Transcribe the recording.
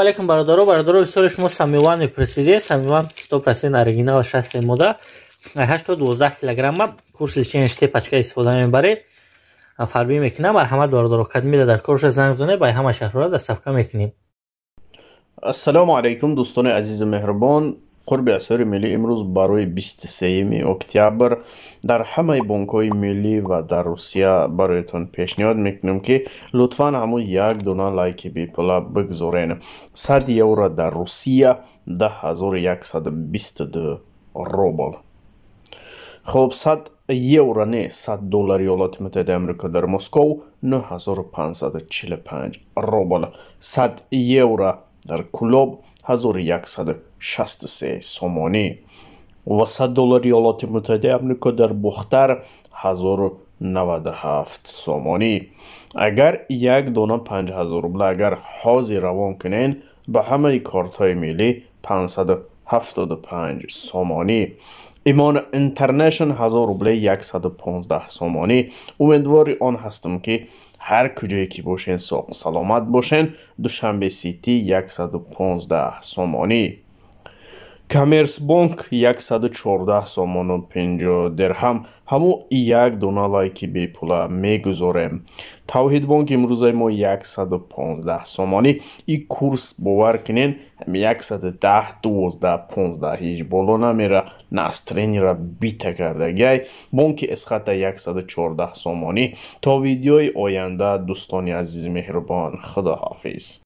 алейкум бародаро бародаро бисёри шумо самиван мепурсиди самиван сто процент оригинал шасти мода ҳашто дувоздаҳ килограмма курс лечения шите пачка истифода мебаре фарбӣ мекунам марҳамат бародаро кадмида дар курша занг зуне ба ҳама шаҳрора дастсафка мекунем ассалому алайкум дӯстони азизу меҳрубон қурби асъори миллӣ имрӯз барои бистсеюми октябр дар ҳамаи бонкҳои миллӣ ва дар русия бароятон пешниҳод мекунем ки лутфан ҳамун як дона лайки бепула бигзорен сад евро дар русия даҳ12 робл хуб сад евро не сад доллари олати муттаҳиди амрико дар москов 9545 робл сад евро дар кӯлоб 1163 сомонӣ ва 100 доллари ёлоти муттаҳидаи амрико дар бухтар 1097 сомонӣ агар як дона 5000 рубла агар ҳозир равон кунен ба ҳамаи кортҳои миллӣ 500 75 سومانی ایمان انترنشن 1000 روبل 115 سومانی امیدواری آن هستم که هر کجایی که باشین ساق سلامت باشین دوشنبه سیتی 115 سومانی коммерсбонк 114 сомону 50 дирҳам ҳамо як дона лайки бепула мегузорем тавҳидбонк имрӯзаи мо 115 сомонӣ и курс бовар кунен 110 12 15 ҳеҷ боло намера настренера бита карда гай бонки эсхата 114 сомонӣ то видеои оянда дӯстони азизи меҳрубон худоҳофиз